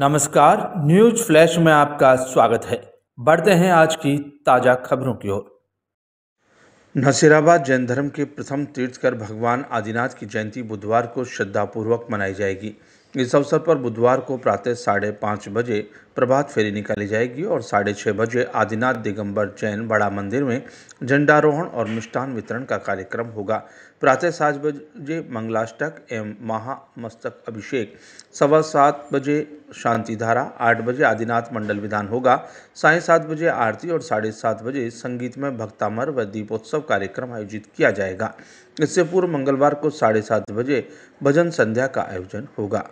नमस्कार news flash में आपका स्वागत है बढ़ते हैं आज की ताजा खबरों की ओर नसीराबाद जैन धर्म के प्रथम तीर्थकर भगवान आदिनाथ की जयंती बुधवार को श्रद्धापूर्वक मनाई जाएगी इस अवसर पर बुधवार को प्रातः साढ़े पाँच बजे प्रभात फेरी निकाली जाएगी और साढ़े छः बजे आदिनाथ दिगंबर जैन बड़ा मंदिर में झंडारोहण और मिष्टान वितरण का कार्यक्रम होगा प्रातः सात बजे मंगलाष्टक एवं महामस्तक अभिषेक सवा सात बजे शांति धारा आठ बजे आदिनाथ मंडल विधान होगा साढ़े सात बजे आरती और साढ़े सात बजे संगीत में भक्तामर व दीपोत्सव कार्यक्रम आयोजित किया जाएगा इससे पूर्व मंगलवार को साढ़े सात बजे भजन संध्या का आयोजन होगा